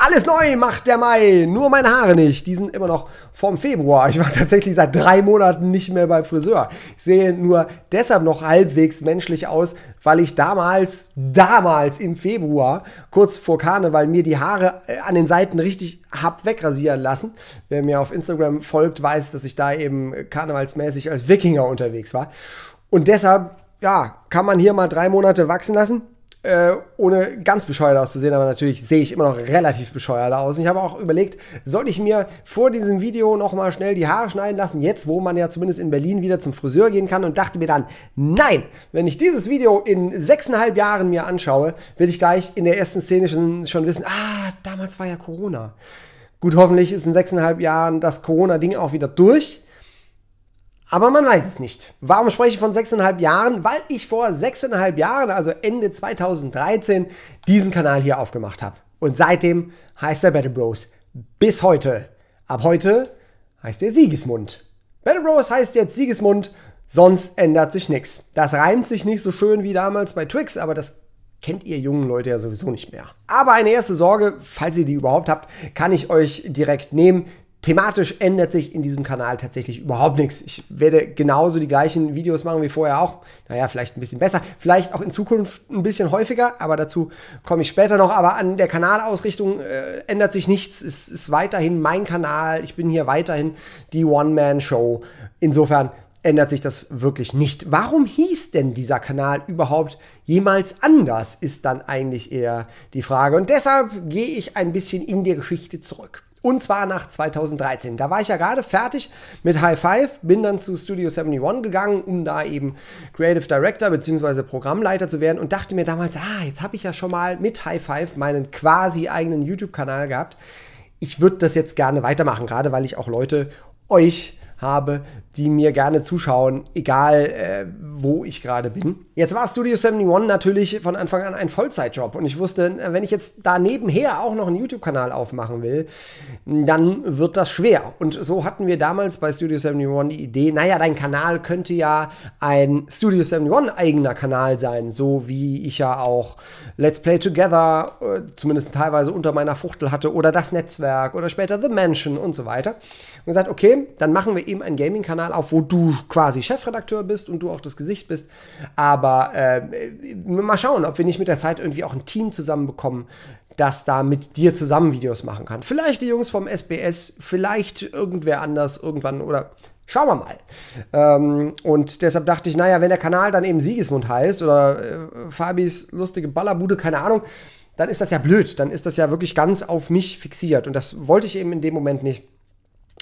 Alles neu macht der Mai, nur meine Haare nicht. Die sind immer noch vom Februar. Ich war tatsächlich seit drei Monaten nicht mehr beim Friseur. Ich sehe nur deshalb noch halbwegs menschlich aus, weil ich damals, damals im Februar, kurz vor Karneval, mir die Haare äh, an den Seiten richtig hab wegrasieren lassen. Wer mir auf Instagram folgt, weiß, dass ich da eben karnevalsmäßig als Wikinger unterwegs war. Und deshalb, ja, kann man hier mal drei Monate wachsen lassen äh, ohne ganz bescheuert auszusehen, aber natürlich sehe ich immer noch relativ bescheuert aus. Und ich habe auch überlegt, sollte ich mir vor diesem Video nochmal schnell die Haare schneiden lassen, jetzt wo man ja zumindest in Berlin wieder zum Friseur gehen kann und dachte mir dann, nein, wenn ich dieses Video in sechseinhalb Jahren mir anschaue, werde ich gleich in der ersten Szene schon, schon wissen, ah, damals war ja Corona. Gut, hoffentlich ist in sechseinhalb Jahren das Corona-Ding auch wieder durch. Aber man weiß es nicht. Warum spreche ich von sechseinhalb Jahren? Weil ich vor sechseinhalb Jahren, also Ende 2013, diesen Kanal hier aufgemacht habe. Und seitdem heißt er Battle Bros. Bis heute. Ab heute heißt er Siegesmund. Battle Bros heißt jetzt Siegesmund, sonst ändert sich nichts. Das reimt sich nicht so schön wie damals bei Twix, aber das kennt ihr jungen Leute ja sowieso nicht mehr. Aber eine erste Sorge, falls ihr die überhaupt habt, kann ich euch direkt nehmen thematisch ändert sich in diesem Kanal tatsächlich überhaupt nichts. Ich werde genauso die gleichen Videos machen wie vorher auch. Naja, vielleicht ein bisschen besser, vielleicht auch in Zukunft ein bisschen häufiger, aber dazu komme ich später noch. Aber an der Kanalausrichtung äh, ändert sich nichts. Es ist weiterhin mein Kanal. Ich bin hier weiterhin die One-Man-Show. Insofern ändert sich das wirklich nicht. Warum hieß denn dieser Kanal überhaupt jemals anders, ist dann eigentlich eher die Frage. Und deshalb gehe ich ein bisschen in die Geschichte zurück. Und zwar nach 2013. Da war ich ja gerade fertig mit High Five, bin dann zu Studio 71 gegangen, um da eben Creative Director bzw. Programmleiter zu werden und dachte mir damals, ah, jetzt habe ich ja schon mal mit High Five meinen quasi eigenen YouTube-Kanal gehabt. Ich würde das jetzt gerne weitermachen, gerade weil ich auch Leute euch habe, die mir gerne zuschauen, egal äh, wo ich gerade bin. Jetzt war Studio 71 natürlich von Anfang an ein Vollzeitjob und ich wusste, äh, wenn ich jetzt da nebenher auch noch einen YouTube-Kanal aufmachen will, dann wird das schwer. Und so hatten wir damals bei Studio 71 die Idee, naja, dein Kanal könnte ja ein Studio 71 eigener Kanal sein, so wie ich ja auch Let's Play Together äh, zumindest teilweise unter meiner Fuchtel hatte oder das Netzwerk oder später The Mansion und so weiter. Und gesagt, okay, dann machen wir eben einen Gaming-Kanal auf, wo du quasi Chefredakteur bist und du auch das Gesicht bist, aber aber äh, mal schauen, ob wir nicht mit der Zeit irgendwie auch ein Team zusammenbekommen, das da mit dir zusammen Videos machen kann. Vielleicht die Jungs vom SBS, vielleicht irgendwer anders irgendwann oder Schauen wir mal. Ähm, und deshalb dachte ich, naja, wenn der Kanal dann eben Siegesmund heißt oder äh, Fabis lustige Ballerbude, keine Ahnung, dann ist das ja blöd. Dann ist das ja wirklich ganz auf mich fixiert. Und das wollte ich eben in dem Moment nicht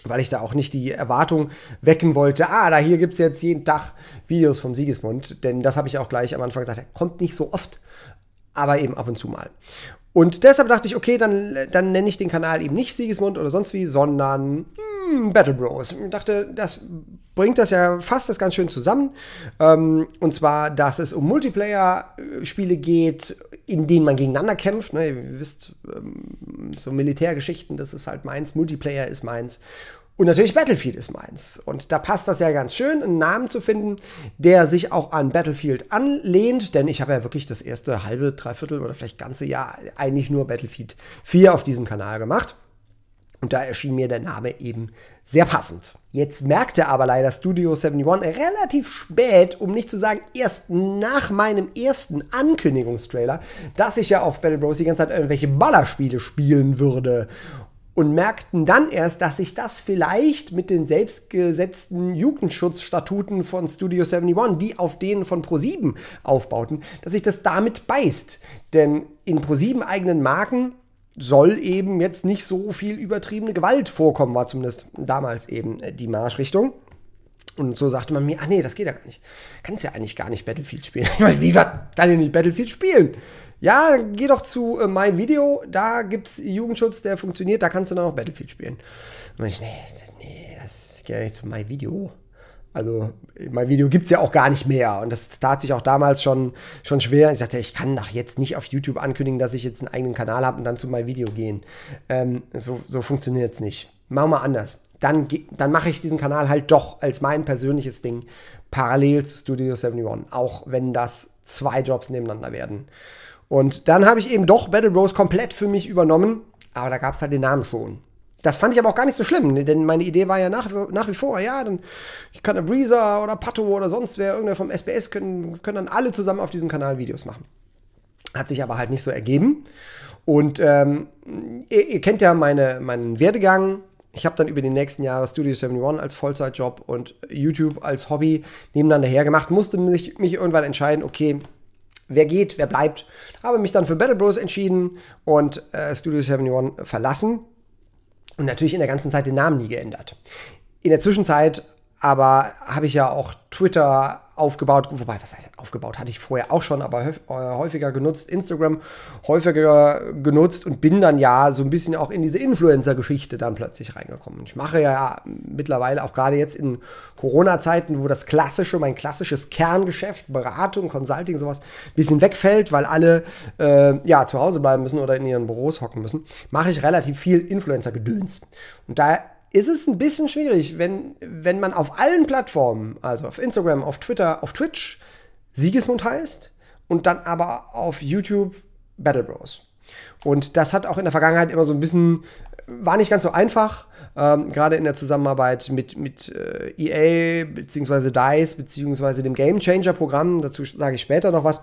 weil ich da auch nicht die Erwartung wecken wollte, ah, da hier gibt es jetzt jeden Tag Videos vom Siegesmund, denn das habe ich auch gleich am Anfang gesagt, er kommt nicht so oft, aber eben ab und zu mal. Und deshalb dachte ich, okay, dann, dann nenne ich den Kanal eben nicht Siegesmund oder sonst wie, sondern mm, Battle Bros. Ich dachte, das bringt das ja fast das ganz schön zusammen. Ähm, und zwar, dass es um Multiplayer-Spiele geht, in denen man gegeneinander kämpft. Ne? Ihr wisst, ähm, so Militärgeschichten, das ist halt meins, Multiplayer ist meins. Und natürlich Battlefield ist meins. Und da passt das ja ganz schön, einen Namen zu finden, der sich auch an Battlefield anlehnt, denn ich habe ja wirklich das erste halbe, dreiviertel oder vielleicht ganze Jahr eigentlich nur Battlefield 4 auf diesem Kanal gemacht. Und da erschien mir der Name eben sehr passend. Jetzt merkte aber leider Studio 71 relativ spät, um nicht zu sagen erst nach meinem ersten Ankündigungstrailer, dass ich ja auf Battle Bros die ganze Zeit irgendwelche Ballerspiele spielen würde. Und merkten dann erst, dass sich das vielleicht mit den selbstgesetzten Jugendschutzstatuten von Studio 71, die auf denen von ProSieben aufbauten, dass sich das damit beißt. Denn in ProSieben eigenen Marken soll eben jetzt nicht so viel übertriebene Gewalt vorkommen, war zumindest damals eben äh, die Marschrichtung. Und so sagte man mir, ah nee, das geht ja gar nicht. Kannst ja eigentlich gar nicht Battlefield spielen. Ich meine, wie war, kann ich nicht Battlefield spielen? Ja, geh doch zu äh, My Video, da gibt's Jugendschutz, der funktioniert, da kannst du dann auch Battlefield spielen. Und ich, nee, nee, das geht ja nicht zu My Video. Also mein Video gibt es ja auch gar nicht mehr. Und das tat sich auch damals schon, schon schwer. Ich dachte, ich kann doch jetzt nicht auf YouTube ankündigen, dass ich jetzt einen eigenen Kanal habe und dann zu meinem Video gehen. Ähm, so so funktioniert es nicht. Machen wir anders. Dann, dann mache ich diesen Kanal halt doch als mein persönliches Ding parallel zu Studio 71. Auch wenn das zwei Jobs nebeneinander werden. Und dann habe ich eben doch Battle Bros komplett für mich übernommen. Aber da gab es halt den Namen schon. Das fand ich aber auch gar nicht so schlimm, ne? denn meine Idee war ja nach, nach wie vor, ja, dann ich kann eine Breezer oder Pato oder sonst wer, irgendwer vom SBS, können, können dann alle zusammen auf diesem Kanal Videos machen. Hat sich aber halt nicht so ergeben. Und ähm, ihr, ihr, kennt ja meine, meinen Werdegang. Ich habe dann über die nächsten Jahre Studio 71 als Vollzeitjob und YouTube als Hobby nebeneinander hergemacht, musste mich, mich irgendwann entscheiden, okay, wer geht, wer bleibt. Habe mich dann für Battle Bros entschieden und äh, Studio 71 verlassen und natürlich in der ganzen Zeit den Namen nie geändert. In der Zwischenzeit aber habe ich ja auch Twitter aufgebaut, wobei, was heißt aufgebaut, hatte ich vorher auch schon, aber äh, häufiger genutzt, Instagram häufiger genutzt und bin dann ja so ein bisschen auch in diese Influencer-Geschichte dann plötzlich reingekommen. Ich mache ja mittlerweile auch gerade jetzt in Corona-Zeiten, wo das klassische, mein klassisches Kerngeschäft, Beratung, Consulting, sowas, ein bisschen wegfällt, weil alle äh, ja zu Hause bleiben müssen oder in ihren Büros hocken müssen, mache ich relativ viel Influencer-Gedöns. Und da ist es ein bisschen schwierig, wenn, wenn man auf allen Plattformen, also auf Instagram, auf Twitter, auf Twitch, Siegesmund heißt und dann aber auf YouTube Battle Bros. Und das hat auch in der Vergangenheit immer so ein bisschen, war nicht ganz so einfach, ähm, gerade in der Zusammenarbeit mit, mit äh, EA bzw. DICE bzw. dem Game Changer Programm, dazu sage ich später noch was,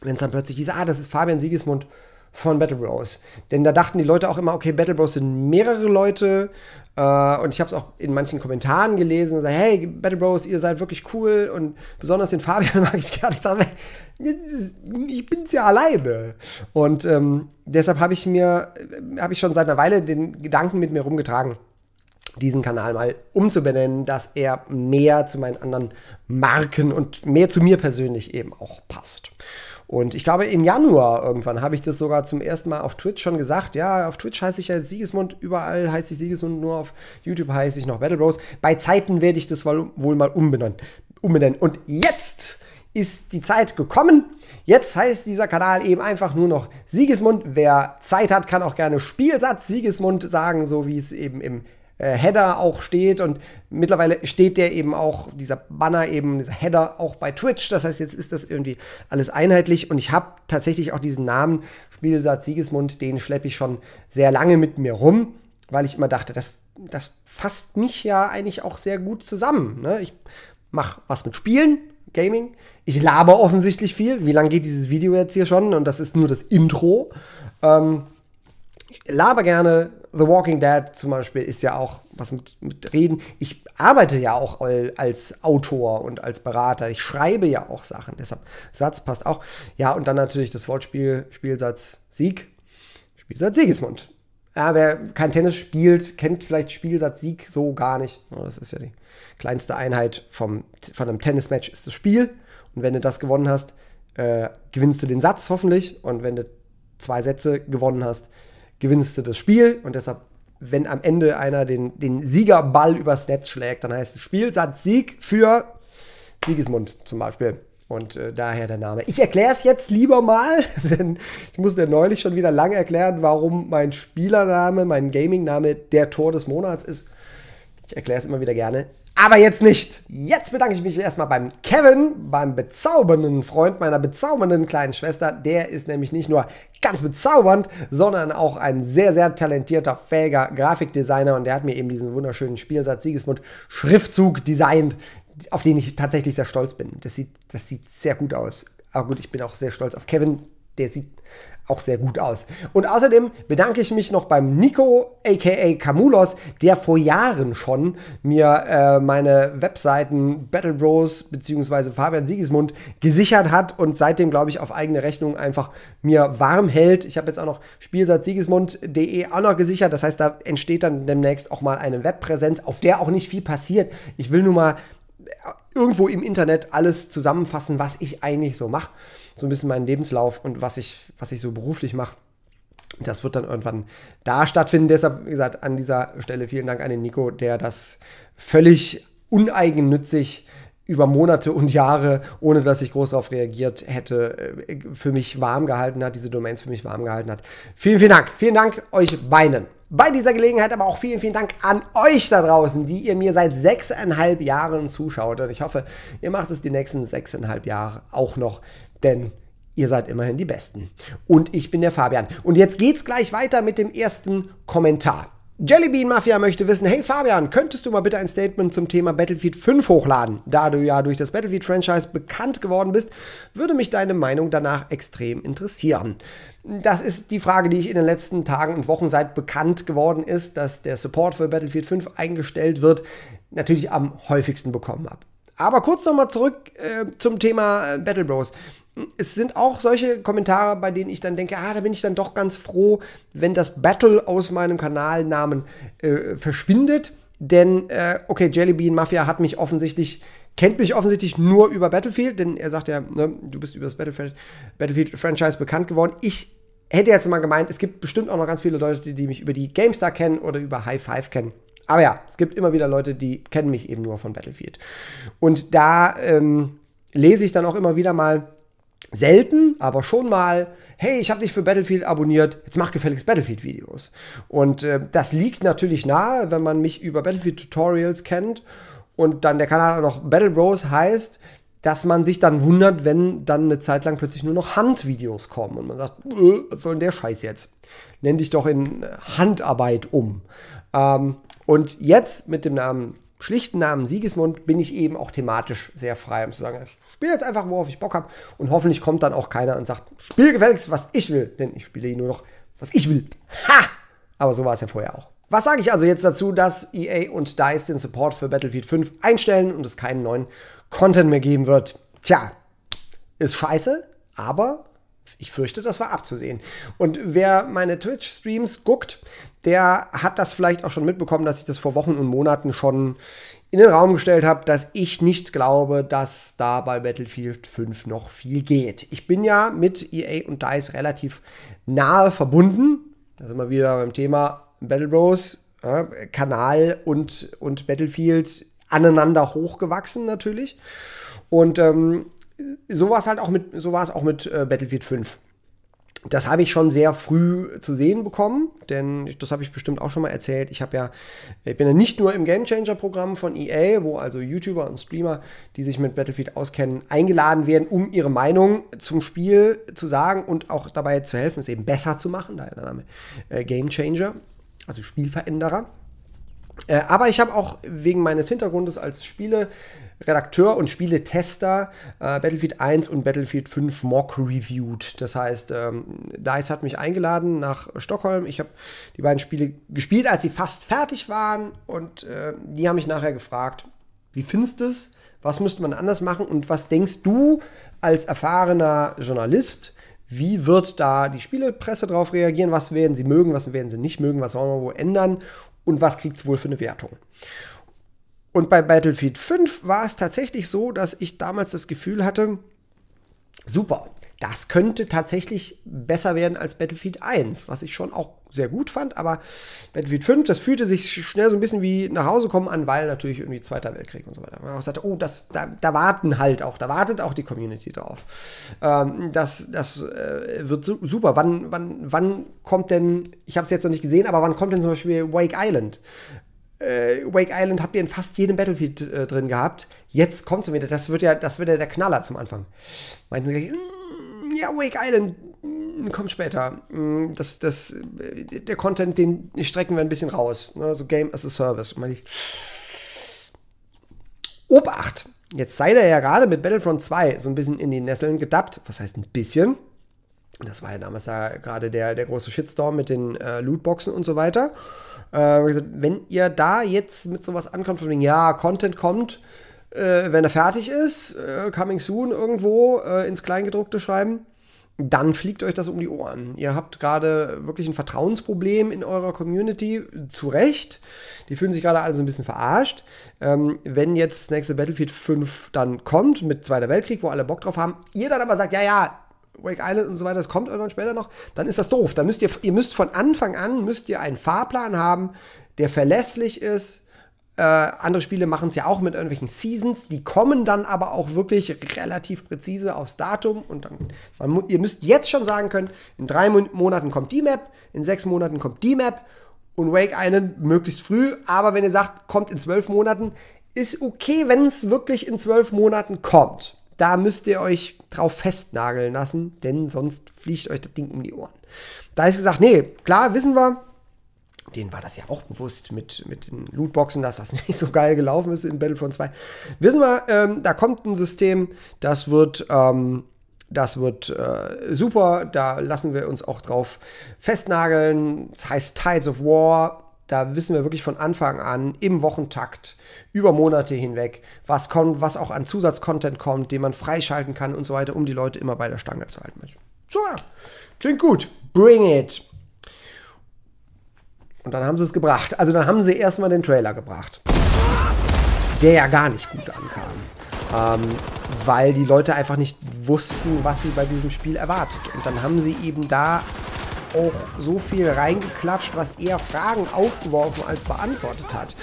wenn es dann plötzlich hieß, ah, das ist Fabian Siegesmund von Battle Bros. Denn da dachten die Leute auch immer, okay, Battle Bros sind mehrere Leute. Äh, und ich habe es auch in manchen Kommentaren gelesen und gesagt, hey, Battle Bros, ihr seid wirklich cool und besonders den Fabian mag ich gerne. Ich dachte, ich bin's ja alleine. Und ähm, deshalb habe ich mir, habe ich schon seit einer Weile den Gedanken mit mir rumgetragen, diesen Kanal mal umzubenennen, dass er mehr zu meinen anderen Marken und mehr zu mir persönlich eben auch passt. Und ich glaube, im Januar irgendwann habe ich das sogar zum ersten Mal auf Twitch schon gesagt. Ja, auf Twitch heiße ich ja Siegesmund, überall heiße ich Siegesmund, nur auf YouTube heiße ich noch Battle Bros. Bei Zeiten werde ich das wohl, wohl mal umbenennen. umbenennen. Und jetzt ist die Zeit gekommen. Jetzt heißt dieser Kanal eben einfach nur noch Siegesmund. Wer Zeit hat, kann auch gerne Spielsatz Siegesmund sagen, so wie es eben im äh, Header auch steht und mittlerweile steht der eben auch, dieser Banner eben, dieser Header auch bei Twitch. Das heißt, jetzt ist das irgendwie alles einheitlich und ich habe tatsächlich auch diesen Namen, Spielsatz Siegesmund, den schleppe ich schon sehr lange mit mir rum, weil ich immer dachte, das, das fasst mich ja eigentlich auch sehr gut zusammen. Ne? Ich mache was mit Spielen, Gaming. Ich laber offensichtlich viel. Wie lange geht dieses Video jetzt hier schon? Und das ist nur das Intro. Ähm, laber gerne. The Walking Dead zum Beispiel ist ja auch was mit, mit Reden. Ich arbeite ja auch als Autor und als Berater. Ich schreibe ja auch Sachen. Deshalb Satz passt auch. Ja, und dann natürlich das Wortspiel, Spielsatz Sieg, Spielsatz Siegesmund. Ja, wer kein Tennis spielt, kennt vielleicht Spielsatz Sieg so gar nicht. Das ist ja die kleinste Einheit vom, von einem Tennismatch ist das Spiel. Und wenn du das gewonnen hast, äh, gewinnst du den Satz hoffentlich. Und wenn du zwei Sätze gewonnen hast, gewinnst du das Spiel und deshalb, wenn am Ende einer den, den Siegerball übers Netz schlägt, dann heißt es Spielsatz Sieg für Siegesmund zum Beispiel. Und äh, daher der Name. Ich erkläre es jetzt lieber mal, denn ich musste neulich schon wieder lange erklären, warum mein Spielername, mein Gaming-Name der Tor des Monats ist. Ich erkläre es immer wieder gerne. Aber jetzt nicht. Jetzt bedanke ich mich erstmal beim Kevin, beim bezaubernden Freund meiner bezaubernden kleinen Schwester. Der ist nämlich nicht nur ganz bezaubernd, sondern auch ein sehr, sehr talentierter, fähiger Grafikdesigner. Und der hat mir eben diesen wunderschönen Spielsatz Siegesmund Schriftzug designt, auf den ich tatsächlich sehr stolz bin. Das sieht, das sieht sehr gut aus. Aber gut, ich bin auch sehr stolz auf Kevin, der sieht auch sehr gut aus. Und außerdem bedanke ich mich noch beim Nico, aka Kamulos, der vor Jahren schon mir äh, meine Webseiten Battle Bros bzw. Fabian Siegesmund gesichert hat und seitdem, glaube ich, auf eigene Rechnung einfach mir warm hält. Ich habe jetzt auch noch spielsatzsiegesmund.de auch noch gesichert. Das heißt, da entsteht dann demnächst auch mal eine Webpräsenz, auf der auch nicht viel passiert. Ich will nur mal äh, irgendwo im Internet alles zusammenfassen, was ich eigentlich so mache so ein bisschen meinen Lebenslauf und was ich, was ich so beruflich mache. Das wird dann irgendwann da stattfinden. Deshalb, wie gesagt, an dieser Stelle vielen Dank an den Nico, der das völlig uneigennützig über Monate und Jahre, ohne dass ich groß darauf reagiert hätte, äh, für mich warm gehalten hat, diese Domains für mich warm gehalten hat. Vielen, vielen Dank. Vielen Dank euch beiden. Bei dieser Gelegenheit aber auch vielen, vielen Dank an euch da draußen, die ihr mir seit sechseinhalb Jahren zuschaut. Und ich hoffe, ihr macht es die nächsten sechseinhalb Jahre auch noch denn ihr seid immerhin die Besten. Und ich bin der Fabian. Und jetzt geht's gleich weiter mit dem ersten Kommentar. Jellybean Mafia möchte wissen, hey Fabian, könntest du mal bitte ein Statement zum Thema Battlefield 5 hochladen? Da du ja durch das Battlefield-Franchise bekannt geworden bist, würde mich deine Meinung danach extrem interessieren. Das ist die Frage, die ich in den letzten Tagen und Wochen seit bekannt geworden ist, dass der Support für Battlefield 5 eingestellt wird, natürlich am häufigsten bekommen habe. Aber kurz nochmal zurück äh, zum Thema äh, Battle Bros es sind auch solche Kommentare, bei denen ich dann denke, ah, da bin ich dann doch ganz froh, wenn das Battle aus meinem Kanalnamen äh, verschwindet. Denn, äh, okay, Jellybean Mafia hat mich offensichtlich, kennt mich offensichtlich nur über Battlefield, denn er sagt ja, ne, du bist über das Battlefield-Franchise bekannt geworden. Ich hätte jetzt mal gemeint, es gibt bestimmt auch noch ganz viele Leute, die mich über die GameStar kennen oder über High Five kennen. Aber ja, es gibt immer wieder Leute, die kennen mich eben nur von Battlefield. Und da ähm, lese ich dann auch immer wieder mal selten, aber schon mal, hey, ich habe dich für Battlefield abonniert, jetzt mach gefälligst Battlefield-Videos. Und äh, das liegt natürlich nahe, wenn man mich über Battlefield-Tutorials kennt und dann der Kanal auch noch Battle Bros heißt, dass man sich dann wundert, wenn dann eine Zeit lang plötzlich nur noch Handvideos kommen und man sagt, äh, was soll denn der Scheiß jetzt? Nenn dich doch in äh, Handarbeit um. Ähm, und jetzt mit dem Namen, schlichten Namen Siegesmund bin ich eben auch thematisch sehr frei, um zu sagen, ich spiele jetzt einfach, worauf ich Bock habe. Und hoffentlich kommt dann auch keiner und sagt, spiel gefälligst, was ich will. Denn ich spiele nur noch, was ich will. Ha! Aber so war es ja vorher auch. Was sage ich also jetzt dazu, dass EA und DICE den Support für Battlefield 5 einstellen und es keinen neuen Content mehr geben wird? Tja, ist scheiße, aber ich fürchte, das war abzusehen. Und wer meine Twitch-Streams guckt, der hat das vielleicht auch schon mitbekommen, dass ich das vor Wochen und Monaten schon in den Raum gestellt habe, dass ich nicht glaube, dass da bei Battlefield 5 noch viel geht. Ich bin ja mit EA und DICE relativ nahe verbunden. Da sind wir wieder beim Thema Battle Bros, ja, Kanal und, und Battlefield aneinander hochgewachsen natürlich. Und ähm, so war es halt auch mit, so war es auch mit äh, Battlefield 5. Das habe ich schon sehr früh zu sehen bekommen, denn das habe ich bestimmt auch schon mal erzählt. Ich habe ja, ich bin ja nicht nur im gamechanger Programm von EA, wo also YouTuber und Streamer, die sich mit Battlefield auskennen, eingeladen werden, um ihre Meinung zum Spiel zu sagen und auch dabei zu helfen, es eben besser zu machen. Daher der Name äh, Gamechanger, also Spielveränderer. Äh, aber ich habe auch wegen meines Hintergrundes als Spieleredakteur und Spieletester äh, Battlefield 1 und Battlefield 5 Mock reviewed. Das heißt, ähm, DICE hat mich eingeladen nach Stockholm. Ich habe die beiden Spiele gespielt, als sie fast fertig waren. Und äh, die haben mich nachher gefragt, wie findest du es? Was müsste man anders machen? Und was denkst du als erfahrener Journalist? Wie wird da die Spielepresse drauf reagieren? Was werden sie mögen? Was werden sie nicht mögen? Was wollen wir wohl ändern? und was kriegt es wohl für eine Wertung. Und bei Battlefield 5 war es tatsächlich so, dass ich damals das Gefühl hatte, super, das könnte tatsächlich besser werden als Battlefield 1, was ich schon auch sehr gut fand, aber Battlefield 5, das fühlte sich schnell so ein bisschen wie nach Hause kommen an, weil natürlich irgendwie Zweiter Weltkrieg und so weiter. Man auch sagte, oh, das, da, da, warten halt auch, da wartet auch die Community drauf. Ähm, das das äh, wird su super. Wann, wann, wann kommt denn, ich habe es jetzt noch nicht gesehen, aber wann kommt denn zum Beispiel Wake Island? Äh, Wake Island habt ihr in fast jedem Battlefield äh, drin gehabt. Jetzt kommt es wieder. Das wird ja, das wird ja der Knaller zum Anfang. Meinten sie gleich, mm, ja, Wake Island mm, kommt später. Mm, das, das, äh, der Content, den strecken wir ein bisschen raus. Ne? So Game as a Service. Obacht! Jetzt sei der ja gerade mit Battlefront 2 so ein bisschen in die Nesseln gedappt. Was heißt ein bisschen? Das war ja damals ja gerade der, der große Shitstorm mit den äh, Lootboxen und so weiter. Äh, wenn ihr da jetzt mit sowas ankommt, von wegen, ja, Content kommt, äh, wenn er fertig ist, äh, coming soon irgendwo äh, ins Kleingedruckte schreiben, dann fliegt euch das um die Ohren. Ihr habt gerade wirklich ein Vertrauensproblem in eurer Community, zu Recht. Die fühlen sich gerade alle so ein bisschen verarscht. Ähm, wenn jetzt das nächste Battlefield 5 dann kommt mit Zweiter Weltkrieg, wo alle Bock drauf haben, ihr dann aber sagt, ja, ja, Wake Island und so weiter, das kommt irgendwann später noch, dann ist das doof. Dann müsst ihr, ihr müsst von Anfang an, müsst ihr einen Fahrplan haben, der verlässlich ist, äh, andere Spiele machen es ja auch mit irgendwelchen Seasons, die kommen dann aber auch wirklich relativ präzise aufs Datum und dann, man, ihr müsst jetzt schon sagen können, in drei Monaten kommt die Map, in sechs Monaten kommt die Map und Wake Island möglichst früh, aber wenn ihr sagt, kommt in zwölf Monaten, ist okay, wenn es wirklich in zwölf Monaten kommt. Da müsst ihr euch drauf festnageln lassen, denn sonst fliegt euch das Ding um die Ohren. Da ist gesagt, nee, klar, wissen wir, denen war das ja auch bewusst mit, mit den Lootboxen, dass das nicht so geil gelaufen ist in Battlefront 2. Wissen wir, ähm, da kommt ein System, das wird, ähm, das wird äh, super, da lassen wir uns auch drauf festnageln. Das heißt Tides of War. Da wissen wir wirklich von Anfang an im Wochentakt über Monate hinweg, was kommt, was auch an Zusatzcontent kommt, den man freischalten kann und so weiter, um die Leute immer bei der Stange zu halten. So, ja. klingt gut. Bring it. Und dann haben sie es gebracht. Also dann haben sie erstmal den Trailer gebracht. Der ja gar nicht gut ankam. Ähm, weil die Leute einfach nicht wussten, was sie bei diesem Spiel erwartet. Und dann haben sie eben da auch so viel reingeklatscht, was eher Fragen aufgeworfen als beantwortet hat.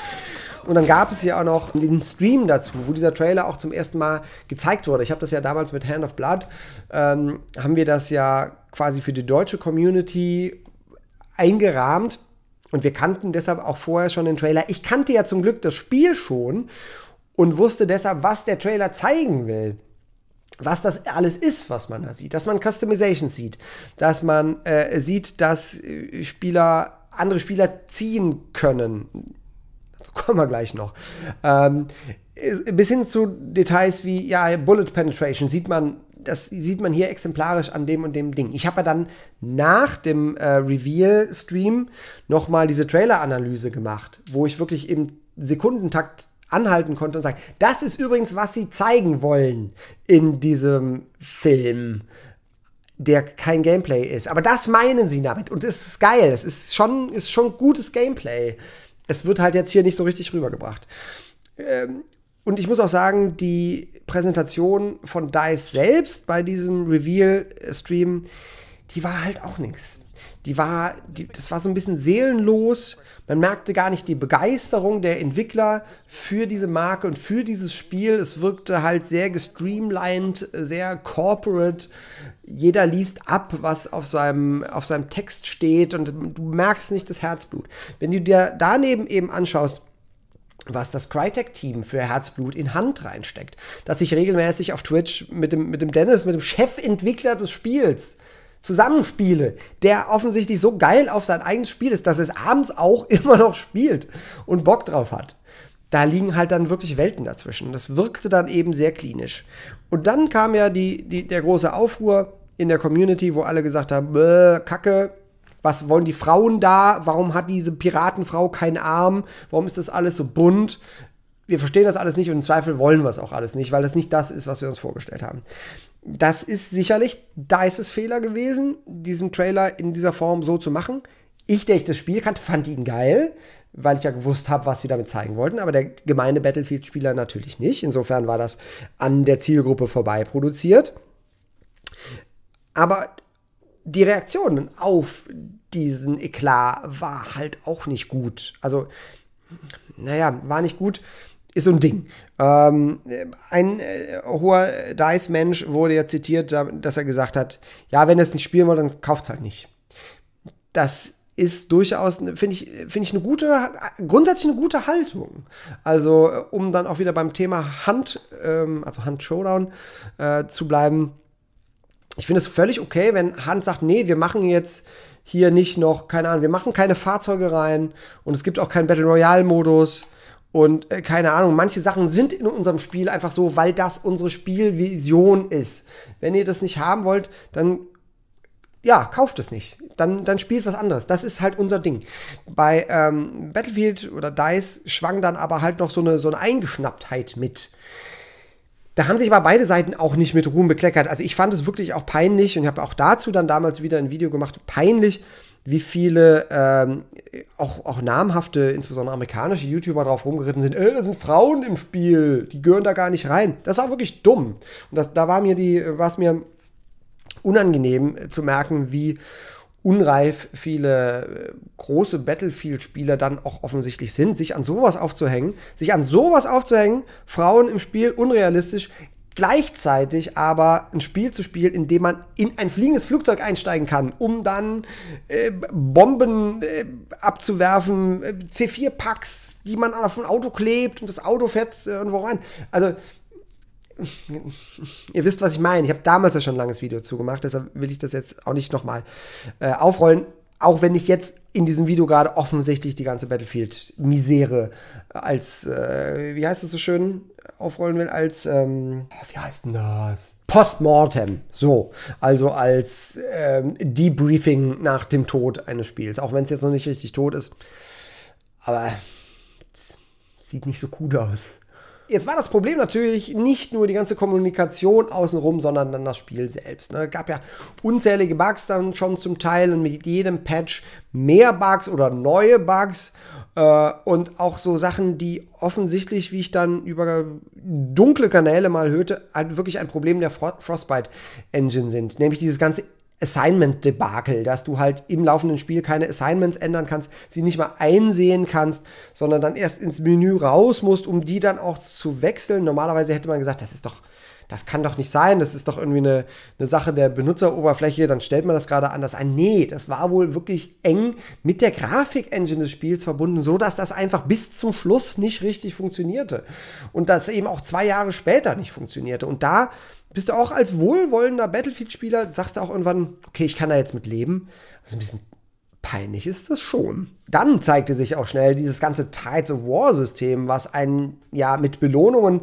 Und dann gab es ja auch noch den Stream dazu, wo dieser Trailer auch zum ersten Mal gezeigt wurde. Ich habe das ja damals mit Hand of Blood, ähm, haben wir das ja quasi für die deutsche Community eingerahmt und wir kannten deshalb auch vorher schon den Trailer. Ich kannte ja zum Glück das Spiel schon und wusste deshalb, was der Trailer zeigen will. Was das alles ist, was man da sieht. Dass man Customization sieht. Dass man äh, sieht, dass äh, Spieler, andere Spieler ziehen können. Dazu kommen wir gleich noch. Ähm, bis hin zu Details wie ja, Bullet Penetration sieht man das sieht man hier exemplarisch an dem und dem Ding. Ich habe ja dann nach dem äh, Reveal-Stream nochmal diese Trailer-Analyse gemacht, wo ich wirklich im Sekundentakt anhalten konnte und sagen, das ist übrigens, was sie zeigen wollen in diesem Film, der kein Gameplay ist. Aber das meinen sie damit und es ist geil. Es ist schon, ist schon gutes Gameplay. Es wird halt jetzt hier nicht so richtig rübergebracht. Ähm, und ich muss auch sagen, die Präsentation von DICE selbst bei diesem Reveal-Stream, die war halt auch nichts. Die war, die, das war so ein bisschen seelenlos. Man merkte gar nicht die Begeisterung der Entwickler für diese Marke und für dieses Spiel. Es wirkte halt sehr gestreamlined, sehr corporate. Jeder liest ab, was auf seinem, auf seinem Text steht und du merkst nicht das Herzblut. Wenn du dir daneben eben anschaust, was das Crytek-Team für Herzblut in Hand reinsteckt. Dass ich regelmäßig auf Twitch mit dem, mit dem Dennis, mit dem Chefentwickler des Spiels, zusammenspiele, der offensichtlich so geil auf sein eigenes Spiel ist, dass es abends auch immer noch spielt und Bock drauf hat. Da liegen halt dann wirklich Welten dazwischen. Das wirkte dann eben sehr klinisch. Und dann kam ja die, die der große Aufruhr in der Community, wo alle gesagt haben, Kacke, was wollen die Frauen da? Warum hat diese Piratenfrau keinen Arm? Warum ist das alles so bunt? Wir verstehen das alles nicht und im Zweifel wollen wir es auch alles nicht, weil das nicht das ist, was wir uns vorgestellt haben. Das ist sicherlich Dices Fehler gewesen, diesen Trailer in dieser Form so zu machen. Ich, der ich das Spiel kannte, fand ihn geil, weil ich ja gewusst habe, was sie damit zeigen wollten, aber der gemeine Battlefield-Spieler natürlich nicht. Insofern war das an der Zielgruppe vorbei produziert. Aber die Reaktion auf diesen Eklat war halt auch nicht gut. Also, naja, war nicht gut, ist so ein Ding. Ähm, ein äh, hoher Dice-Mensch wurde ja zitiert, dass er gesagt hat, ja, wenn er es nicht spielen will, dann kauft es halt nicht. Das ist durchaus, ne, finde ich, finde ich eine gute, grundsätzlich eine gute Haltung. Also, äh, um dann auch wieder beim Thema Hand, ähm, also Hand-Showdown äh, zu bleiben, ich finde es völlig okay, wenn Hand sagt, nee, wir machen jetzt hier nicht noch, keine Ahnung, wir machen keine Fahrzeuge rein und es gibt auch keinen Battle Royale-Modus. Und äh, keine Ahnung, manche Sachen sind in unserem Spiel einfach so, weil das unsere Spielvision ist. Wenn ihr das nicht haben wollt, dann ja, kauft es nicht. Dann, dann spielt was anderes. Das ist halt unser Ding. Bei ähm, Battlefield oder DICE schwang dann aber halt noch so eine, so eine Eingeschnapptheit mit. Da haben sich aber beide Seiten auch nicht mit Ruhm bekleckert. Also ich fand es wirklich auch peinlich und habe auch dazu dann damals wieder ein Video gemacht, peinlich, wie viele ähm, auch, auch namhafte, insbesondere amerikanische YouTuber drauf rumgeritten sind, äh, das sind Frauen im Spiel, die gehören da gar nicht rein. Das war wirklich dumm. Und das, da war mir die, war es mir unangenehm äh, zu merken, wie unreif viele äh, große Battlefield-Spieler dann auch offensichtlich sind, sich an sowas aufzuhängen, sich an sowas aufzuhängen, Frauen im Spiel unrealistisch, gleichzeitig aber ein Spiel zu spielen, in dem man in ein fliegendes Flugzeug einsteigen kann, um dann äh, Bomben äh, abzuwerfen, äh, C4-Packs, die man auf ein Auto klebt und das Auto fährt äh, irgendwo rein. Also ihr wisst, was ich meine. Ich habe damals ja schon ein langes Video zugemacht, deshalb will ich das jetzt auch nicht nochmal äh, aufrollen. Auch wenn ich jetzt in diesem Video gerade offensichtlich die ganze Battlefield-Misere als, äh, wie heißt das so schön, aufrollen will, als, ähm, wie heißt denn das? Postmortem. So, also als ähm, Debriefing nach dem Tod eines Spiels. Auch wenn es jetzt noch nicht richtig tot ist. Aber sieht nicht so gut aus. Jetzt war das Problem natürlich nicht nur die ganze Kommunikation außenrum, sondern dann das Spiel selbst. Ne? Gab ja unzählige Bugs dann schon zum Teil und mit jedem Patch mehr Bugs oder neue Bugs äh, und auch so Sachen, die offensichtlich, wie ich dann über dunkle Kanäle mal hörte, halt wirklich ein Problem der Frostbite Engine sind. Nämlich dieses ganze Assignment-Debakel, dass du halt im laufenden Spiel keine Assignments ändern kannst, sie nicht mal einsehen kannst, sondern dann erst ins Menü raus musst, um die dann auch zu wechseln. Normalerweise hätte man gesagt, das ist doch, das kann doch nicht sein, das ist doch irgendwie eine, eine Sache der Benutzeroberfläche, dann stellt man das gerade anders ein. Nee, das war wohl wirklich eng mit der Grafikengine des Spiels verbunden, so dass das einfach bis zum Schluss nicht richtig funktionierte. Und das eben auch zwei Jahre später nicht funktionierte. Und da bist du auch als wohlwollender Battlefield-Spieler, sagst du auch irgendwann, okay, ich kann da jetzt mit leben. Also ein bisschen peinlich ist das schon. Dann zeigte sich auch schnell dieses ganze Tides of War-System, was einen ja mit Belohnungen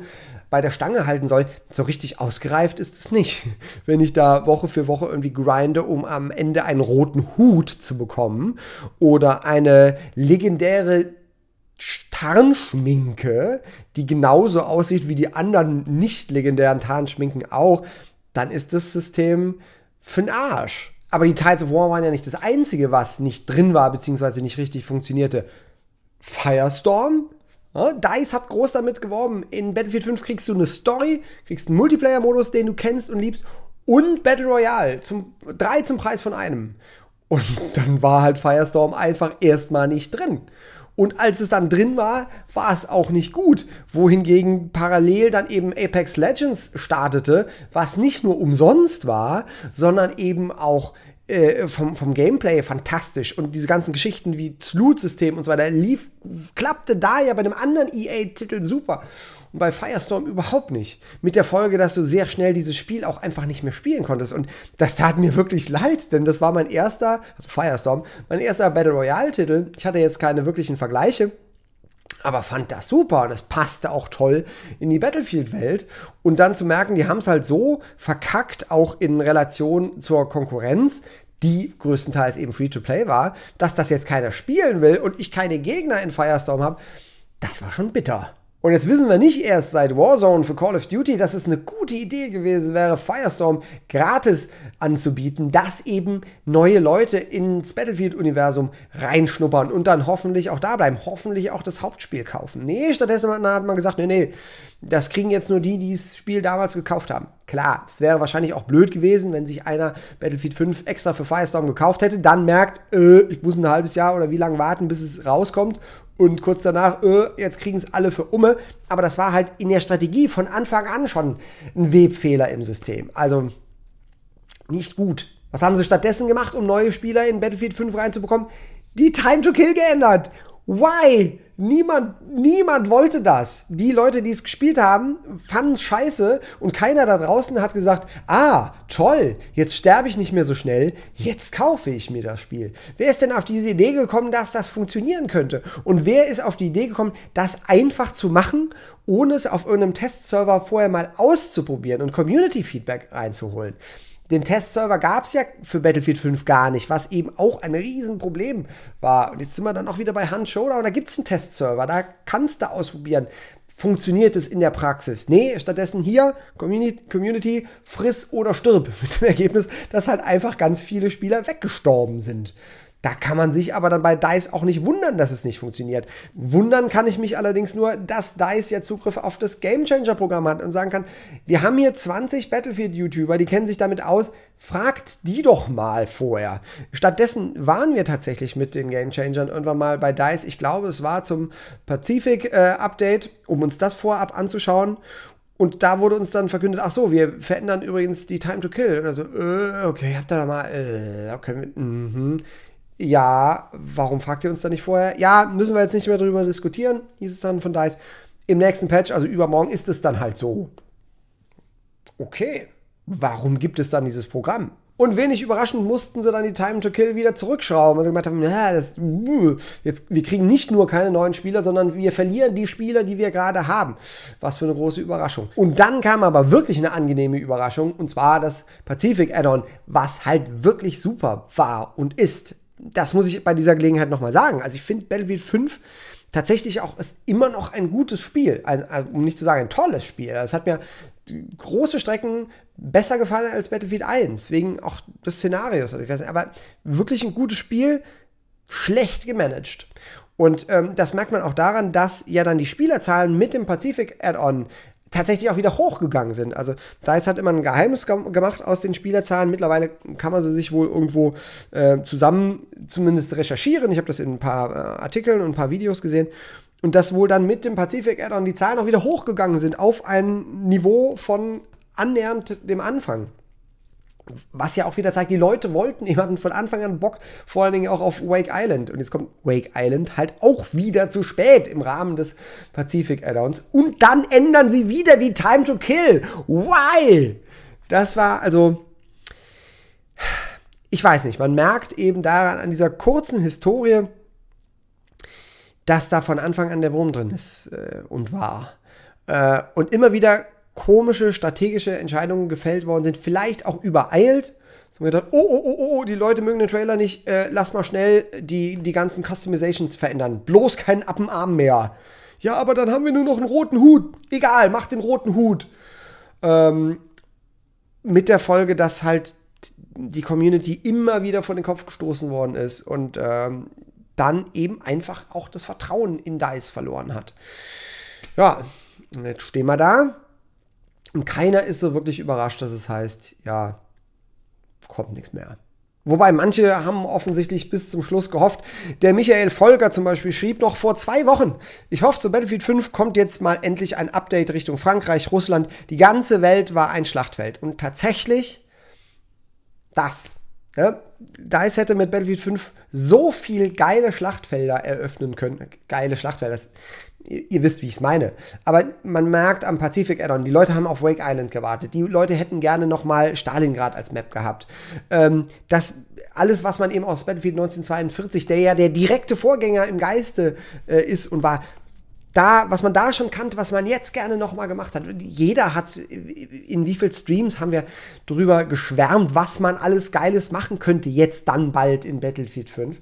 bei der Stange halten soll. So richtig ausgereift ist es nicht. Wenn ich da Woche für Woche irgendwie grinde, um am Ende einen roten Hut zu bekommen oder eine legendäre Tarnschminke, die genauso aussieht wie die anderen nicht legendären Tarnschminken auch, dann ist das System für den Arsch. Aber die Tides of War waren ja nicht das Einzige, was nicht drin war, beziehungsweise nicht richtig funktionierte. Firestorm? Ja, DICE hat groß damit geworben. In Battlefield 5 kriegst du eine Story, kriegst einen Multiplayer-Modus, den du kennst und liebst, und Battle Royale. Zum, drei zum Preis von einem. Und dann war halt Firestorm einfach erstmal nicht drin. Und als es dann drin war, war es auch nicht gut. Wohingegen parallel dann eben Apex Legends startete, was nicht nur umsonst war, sondern eben auch äh, vom, vom Gameplay fantastisch. Und diese ganzen Geschichten wie das Loot-System und so weiter lief, klappte da ja bei einem anderen EA-Titel super und bei Firestorm überhaupt nicht. Mit der Folge, dass du sehr schnell dieses Spiel auch einfach nicht mehr spielen konntest. Und das tat mir wirklich leid, denn das war mein erster, also Firestorm, mein erster Battle Royale-Titel. Ich hatte jetzt keine wirklichen Vergleiche aber fand das super und es passte auch toll in die Battlefield-Welt. Und dann zu merken, die haben es halt so verkackt, auch in Relation zur Konkurrenz, die größtenteils eben Free-to-Play war, dass das jetzt keiner spielen will und ich keine Gegner in Firestorm habe, das war schon bitter. Und jetzt wissen wir nicht erst seit Warzone für Call of Duty, dass es eine gute Idee gewesen wäre, Firestorm gratis anzubieten, dass eben neue Leute ins Battlefield-Universum reinschnuppern und dann hoffentlich auch da bleiben, hoffentlich auch das Hauptspiel kaufen. Nee, stattdessen hat man gesagt, nee, nee, das kriegen jetzt nur die, die das Spiel damals gekauft haben. Klar, es wäre wahrscheinlich auch blöd gewesen, wenn sich einer Battlefield 5 extra für Firestorm gekauft hätte, dann merkt, äh, ich muss ein halbes Jahr oder wie lange warten, bis es rauskommt und kurz danach, äh, jetzt kriegen es alle für Umme. Aber das war halt in der Strategie von Anfang an schon ein Webfehler im System. Also nicht gut. Was haben sie stattdessen gemacht, um neue Spieler in Battlefield 5 reinzubekommen? Die Time to Kill geändert. Why? Niemand, niemand wollte das. Die Leute, die es gespielt haben, fanden es scheiße und keiner da draußen hat gesagt, ah, toll, jetzt sterbe ich nicht mehr so schnell, jetzt kaufe ich mir das Spiel. Wer ist denn auf diese Idee gekommen, dass das funktionieren könnte? Und wer ist auf die Idee gekommen, das einfach zu machen, ohne es auf irgendeinem Testserver vorher mal auszuprobieren und Community-Feedback reinzuholen? den Testserver gab es ja für Battlefield 5 gar nicht, was eben auch ein Riesenproblem war. Und jetzt sind wir dann auch wieder bei Hand Showdown, da gibt es einen Testserver, da kannst du ausprobieren, funktioniert es in der Praxis. Nee, stattdessen hier Community, Community friss oder stirb mit dem Ergebnis, dass halt einfach ganz viele Spieler weggestorben sind. Da kann man sich aber dann bei DICE auch nicht wundern, dass es nicht funktioniert. Wundern kann ich mich allerdings nur, dass DICE ja Zugriff auf das gamechanger Programm hat und sagen kann, wir haben hier 20 Battlefield-YouTuber, die kennen sich damit aus, fragt die doch mal vorher. Stattdessen waren wir tatsächlich mit den Gamechangern irgendwann mal bei DICE, ich glaube, es war zum pazifik äh, update äh, um uns das vorab anzuschauen. Und da wurde uns dann verkündet, ach so, wir verändern übrigens die Time to Kill. Und also, äh, okay, habt ihr da mal, äh, okay, mhm. Mm ja, warum fragt ihr uns da nicht vorher? Ja, müssen wir jetzt nicht mehr drüber diskutieren, hieß es dann von Dice. Im nächsten Patch, also übermorgen, ist es dann halt so. Okay, warum gibt es dann dieses Programm? Und wenig überraschend mussten sie dann die Time to Kill wieder zurückschrauben. Also sie gemeint haben, na, das, uh, jetzt, wir kriegen nicht nur keine neuen Spieler, sondern wir verlieren die Spieler, die wir gerade haben. Was für eine große Überraschung. Und dann kam aber wirklich eine angenehme Überraschung, und zwar das Pacific Add-on, was halt wirklich super war und ist das muss ich bei dieser Gelegenheit nochmal sagen. Also ich finde Battlefield 5 tatsächlich auch ist immer noch ein gutes Spiel, ein, also, äh, um nicht zu sagen ein tolles Spiel. Es hat mir große Strecken besser gefallen als Battlefield 1, wegen auch des Szenarios. Also ich weiß nicht, aber wirklich ein gutes Spiel, schlecht gemanagt. Und ähm, das merkt man auch daran, dass ja dann die Spielerzahlen mit dem Pazifik-Add-on tatsächlich auch wieder hochgegangen sind. Also Dice hat immer ein Geheimnis gemacht aus den Spielerzahlen. Mittlerweile kann man sie sich wohl irgendwo äh, zusammen zumindest recherchieren. Ich habe das in ein paar äh, Artikeln und ein paar Videos gesehen. Und dass wohl dann mit dem Pacific Add-on die Zahlen auch wieder hochgegangen sind auf ein Niveau von annähernd dem Anfang was ja auch wieder zeigt, die Leute wollten, die hatten von Anfang an Bock, vor allen Dingen auch auf Wake Island. Und jetzt kommt Wake Island halt auch wieder zu spät im Rahmen des Pacific Add-ons. Und dann ändern sie wieder die Time to Kill. Why? Das war also. Ich weiß nicht, man merkt eben daran, an dieser kurzen Historie, dass da von Anfang an der Wurm drin ist äh, und war. Äh, und immer wieder komische strategische Entscheidungen gefällt worden sind, vielleicht auch übereilt. So gedacht, oh, oh, oh, oh, die Leute mögen den Trailer nicht, äh, lass mal schnell die, die ganzen Customizations verändern. Bloß keinen Appenarm mehr. Ja, aber dann haben wir nur noch einen roten Hut. Egal, mach den roten Hut. Ähm, mit der Folge, dass halt die Community immer wieder vor den Kopf gestoßen worden ist und ähm, dann eben einfach auch das Vertrauen in DICE verloren hat. Ja, jetzt stehen wir da und keiner ist so wirklich überrascht, dass es heißt, ja, kommt nichts mehr. Wobei manche haben offensichtlich bis zum Schluss gehofft. Der Michael Volker zum Beispiel schrieb noch vor zwei Wochen, ich hoffe, zu Battlefield 5 kommt jetzt mal endlich ein Update Richtung Frankreich, Russland. Die ganze Welt war ein Schlachtfeld. Und tatsächlich das. Ja, DICE hätte mit Battlefield 5 so viel geile Schlachtfelder eröffnen können. Geile Schlachtfelder, das ihr, wisst, wie ich es meine. Aber man merkt am Pacific Add-on, die Leute haben auf Wake Island gewartet. Die Leute hätten gerne nochmal Stalingrad als Map gehabt. Ähm, das alles, was man eben aus Battlefield 1942, der ja der direkte Vorgänger im Geiste äh, ist und war, da, was man da schon kannte, was man jetzt gerne nochmal gemacht hat. Jeder hat, in wie vielen Streams haben wir drüber geschwärmt, was man alles Geiles machen könnte, jetzt dann bald in Battlefield 5.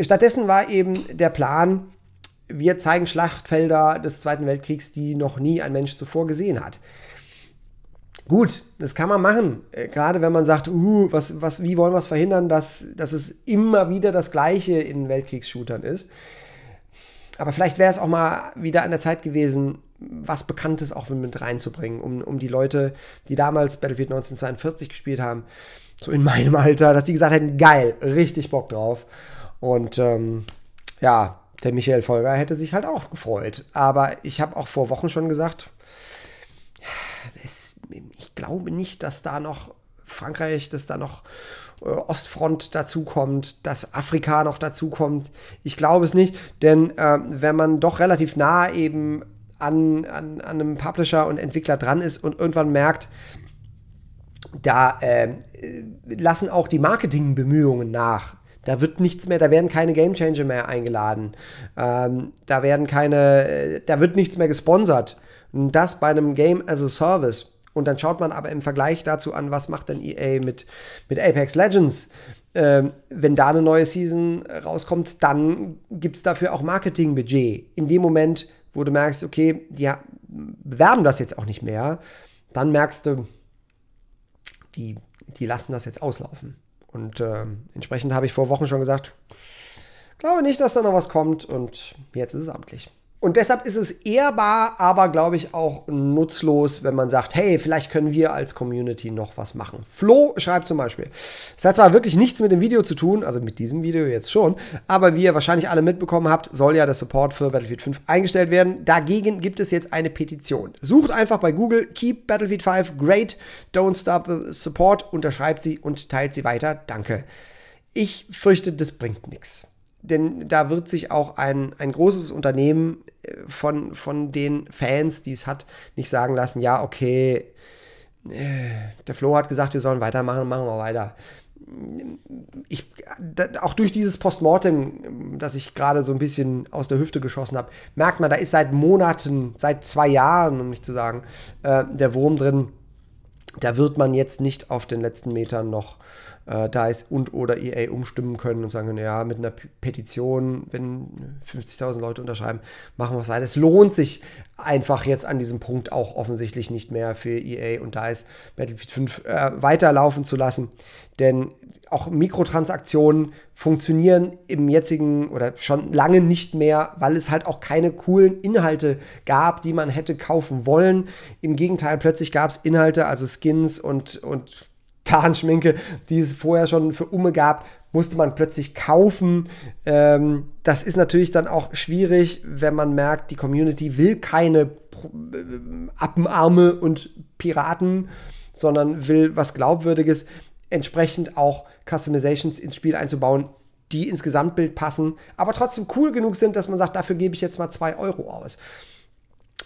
Stattdessen war eben der Plan, wir zeigen Schlachtfelder des Zweiten Weltkriegs, die noch nie ein Mensch zuvor gesehen hat. Gut, das kann man machen. Äh, gerade wenn man sagt, uh, was, was, wie wollen wir es verhindern, dass, dass es immer wieder das Gleiche in Weltkriegs-Shootern ist. Aber vielleicht wäre es auch mal wieder an der Zeit gewesen, was Bekanntes auch mit reinzubringen, um, um die Leute, die damals Battlefield 1942 gespielt haben, so in meinem Alter, dass die gesagt hätten, geil, richtig Bock drauf. Und ähm, ja, der Michael Folger hätte sich halt auch gefreut. Aber ich habe auch vor Wochen schon gesagt, es, ich glaube nicht, dass da noch Frankreich, dass da noch äh, Ostfront dazukommt, dass Afrika noch dazukommt. Ich glaube es nicht, denn äh, wenn man doch relativ nah eben an, an, an einem Publisher und Entwickler dran ist und irgendwann merkt, da ähm, äh, lassen auch die Marketingbemühungen nach da wird nichts mehr, da werden keine Game Changer mehr eingeladen. Ähm, da werden keine, äh, da wird nichts mehr gesponsert. Und das bei einem Game as a Service. Und dann schaut man aber im Vergleich dazu an, was macht denn EA mit, mit Apex Legends. Ähm, wenn da eine neue Season äh, rauskommt, dann gibt es dafür auch Marketingbudget. In dem Moment, wo du merkst, okay, ja, bewerben das jetzt auch nicht mehr, dann merkst du, die, die lassen das jetzt auslaufen. Und äh, entsprechend habe ich vor Wochen schon gesagt, glaube nicht, dass da noch was kommt und jetzt ist es amtlich. Und deshalb ist es ehrbar, aber glaube ich auch nutzlos, wenn man sagt, hey, vielleicht können wir als Community noch was machen. Flo schreibt zum Beispiel, es hat zwar wirklich nichts mit dem Video zu tun, also mit diesem Video jetzt schon, aber wie ihr wahrscheinlich alle mitbekommen habt, soll ja der Support für Battlefield 5 eingestellt werden. Dagegen gibt es jetzt eine Petition. Sucht einfach bei Google Keep Battlefield 5 Great, Don't Stop the Support, unterschreibt sie und teilt sie weiter. Danke. Ich fürchte, das bringt nichts denn da wird sich auch ein, ein großes Unternehmen von, von den Fans, die es hat, nicht sagen lassen, ja, okay, äh, der Flo hat gesagt, wir sollen weitermachen, machen wir weiter. Ich, auch durch dieses Postmortem, das ich gerade so ein bisschen aus der Hüfte geschossen habe, merkt man, da ist seit Monaten, seit zwei Jahren, um nicht zu sagen, äh, der Wurm drin. Da wird man jetzt nicht auf den letzten Metern noch äh, da und oder EA umstimmen können und sagen können, ja, mit einer Petition, wenn 50.000 Leute unterschreiben, machen wir es weiter. Es lohnt sich einfach jetzt an diesem Punkt auch offensichtlich nicht mehr für EA und DICE Battlefield 5 äh, weiterlaufen zu lassen, denn auch Mikrotransaktionen funktionieren im jetzigen oder schon lange nicht mehr, weil es halt auch keine coolen Inhalte gab, die man hätte kaufen wollen. Im Gegenteil, plötzlich gab es Inhalte, also Skins und, und Tarnschminke, die es vorher schon für Umme gab, musste man plötzlich kaufen. Ähm, das ist natürlich dann auch schwierig, wenn man merkt, die Community will keine äh, Appenarme und Piraten, sondern will was Glaubwürdiges, entsprechend auch Customizations ins Spiel einzubauen, die ins Gesamtbild passen, aber trotzdem cool genug sind, dass man sagt, dafür gebe ich jetzt mal 2 Euro aus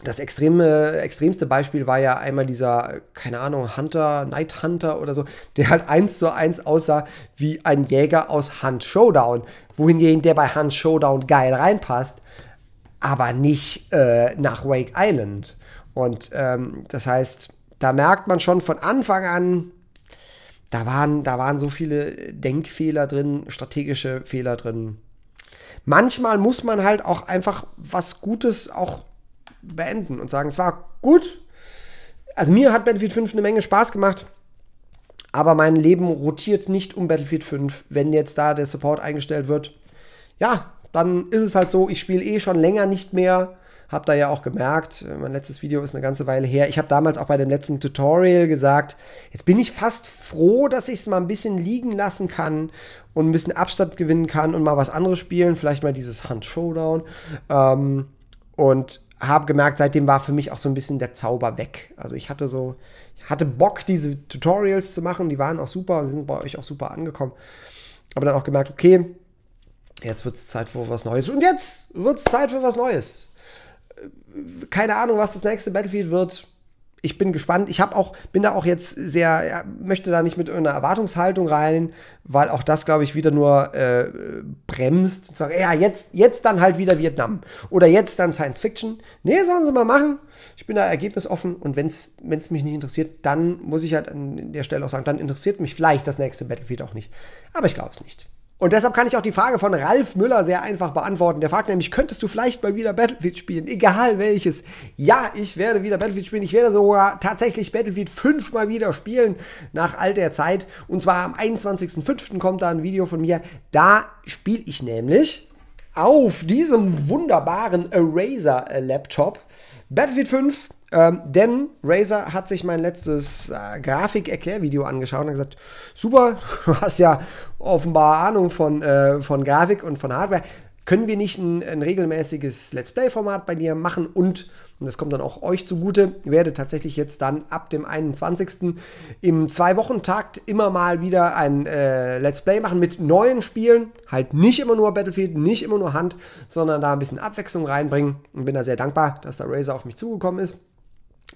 das extreme, extremste Beispiel war ja einmal dieser, keine Ahnung, Hunter, Night Hunter oder so, der halt eins zu eins aussah wie ein Jäger aus Hunt Showdown. Wohingegen der bei Hunt Showdown geil reinpasst, aber nicht äh, nach Wake Island. Und ähm, das heißt, da merkt man schon von Anfang an, da waren, da waren so viele Denkfehler drin, strategische Fehler drin. Manchmal muss man halt auch einfach was Gutes auch beenden und sagen, es war gut. Also mir hat Battlefield 5 eine Menge Spaß gemacht, aber mein Leben rotiert nicht um Battlefield 5, wenn jetzt da der Support eingestellt wird. Ja, dann ist es halt so, ich spiele eh schon länger nicht mehr. Hab da ja auch gemerkt, äh, mein letztes Video ist eine ganze Weile her. Ich habe damals auch bei dem letzten Tutorial gesagt, jetzt bin ich fast froh, dass ich es mal ein bisschen liegen lassen kann und ein bisschen Abstand gewinnen kann und mal was anderes spielen. Vielleicht mal dieses Hunt Showdown. Ähm, und habe gemerkt, seitdem war für mich auch so ein bisschen der Zauber weg. Also ich hatte so, ich hatte Bock, diese Tutorials zu machen, die waren auch super, sind bei euch auch super angekommen. Aber dann auch gemerkt, okay, jetzt wird es Zeit für was Neues. Und jetzt wird es Zeit für was Neues. Äh, keine Ahnung, was das nächste Battlefield wird ich bin gespannt. Ich habe auch, bin da auch jetzt sehr, möchte da nicht mit einer Erwartungshaltung rein, weil auch das, glaube ich, wieder nur äh, bremst und sagt, ja, jetzt, jetzt dann halt wieder Vietnam oder jetzt dann Science Fiction. Nee, sollen sie mal machen. Ich bin da ergebnisoffen und wenn es mich nicht interessiert, dann muss ich halt an der Stelle auch sagen, dann interessiert mich vielleicht das nächste Battlefield auch nicht. Aber ich glaube es nicht. Und deshalb kann ich auch die Frage von Ralf Müller sehr einfach beantworten. Der fragt nämlich, könntest du vielleicht mal wieder Battlefield spielen? Egal welches. Ja, ich werde wieder Battlefield spielen. Ich werde sogar tatsächlich Battlefield 5 mal wieder spielen nach all der Zeit. Und zwar am 21.05. kommt da ein Video von mir. Da spiele ich nämlich auf diesem wunderbaren Eraser-Laptop Battlefield 5 ähm, denn Razer hat sich mein letztes äh, Grafik-Erklärvideo angeschaut und gesagt, super, du hast ja offenbar Ahnung von, äh, von Grafik und von Hardware. Können wir nicht ein, ein regelmäßiges Let's Play-Format bei dir machen und und das kommt dann auch euch zugute, werde tatsächlich jetzt dann ab dem 21. im Zwei-Wochen-Takt immer mal wieder ein äh, Let's Play machen mit neuen Spielen. Halt nicht immer nur Battlefield, nicht immer nur Hand, sondern da ein bisschen Abwechslung reinbringen. Und bin da sehr dankbar, dass da Razer auf mich zugekommen ist.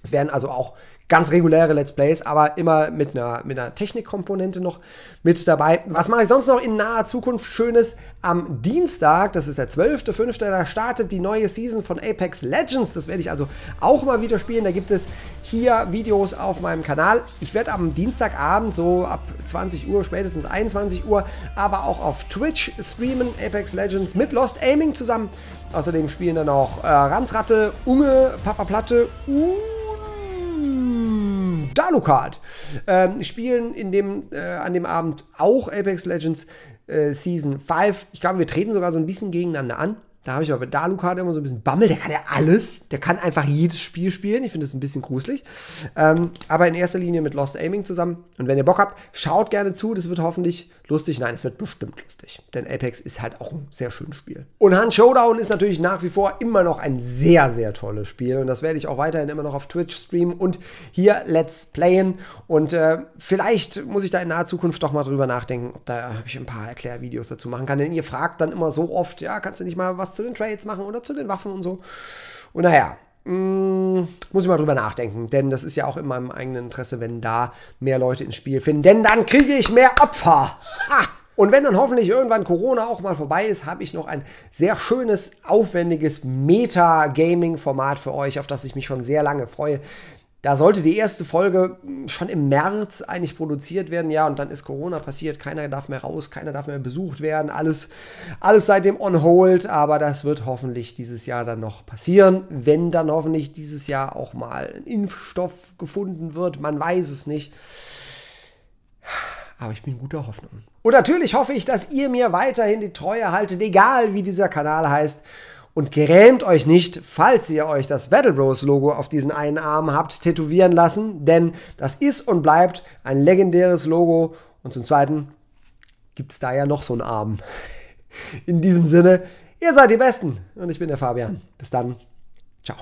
Es werden also auch ganz reguläre Let's Plays, aber immer mit einer, mit einer Technikkomponente noch mit dabei. Was mache ich sonst noch in naher Zukunft Schönes? Am Dienstag, das ist der 12.05., da startet die neue Season von Apex Legends. Das werde ich also auch mal wieder spielen. Da gibt es hier Videos auf meinem Kanal. Ich werde am Dienstagabend so ab 20 Uhr, spätestens 21 Uhr, aber auch auf Twitch streamen Apex Legends mit Lost Aiming zusammen. Außerdem spielen dann auch äh, Ranzratte, Unge, Papa Platte, uh, Dalukart ähm, spielen in dem, äh, an dem Abend auch Apex Legends äh, Season 5. Ich glaube, wir treten sogar so ein bisschen gegeneinander an. Da habe ich aber mit Dalucard immer so ein bisschen Bammel. Der kann ja alles. Der kann einfach jedes Spiel spielen. Ich finde das ein bisschen gruselig. Ähm, aber in erster Linie mit Lost Aiming zusammen. Und wenn ihr Bock habt, schaut gerne zu. Das wird hoffentlich lustig. Nein, es wird bestimmt lustig. Denn Apex ist halt auch ein sehr schönes Spiel. Und Hand Showdown ist natürlich nach wie vor immer noch ein sehr, sehr tolles Spiel. Und das werde ich auch weiterhin immer noch auf Twitch streamen und hier Let's Playen. Und äh, vielleicht muss ich da in naher Zukunft doch mal drüber nachdenken, ob da ich ein paar Erklärvideos dazu machen kann. Denn ihr fragt dann immer so oft, ja, kannst du nicht mal was zu zu den Trades machen oder zu den Waffen und so. Und naja, Mm, muss ich mal drüber nachdenken, denn das ist ja auch in meinem eigenen Interesse, wenn da mehr Leute ins Spiel finden, denn dann kriege ich mehr Opfer. Ah, und wenn dann hoffentlich irgendwann Corona auch mal vorbei ist, habe ich noch ein sehr schönes, aufwendiges Meta-Gaming-Format für euch, auf das ich mich schon sehr lange freue da sollte die erste Folge schon im März eigentlich produziert werden, ja, und dann ist Corona passiert, keiner darf mehr raus, keiner darf mehr besucht werden, alles, alles seitdem on hold, aber das wird hoffentlich dieses Jahr dann noch passieren, wenn dann hoffentlich dieses Jahr auch mal ein Impfstoff gefunden wird, man weiß es nicht. Aber ich bin guter Hoffnung. Und natürlich hoffe ich, dass ihr mir weiterhin die Treue haltet, egal wie dieser Kanal heißt und grämt euch nicht, falls ihr euch das Battle Bros Logo auf diesen einen Arm habt tätowieren lassen, denn das ist und bleibt ein legendäres Logo. Und zum Zweiten gibt es da ja noch so einen Arm. In diesem Sinne, ihr seid die Besten und ich bin der Fabian. Bis dann, ciao.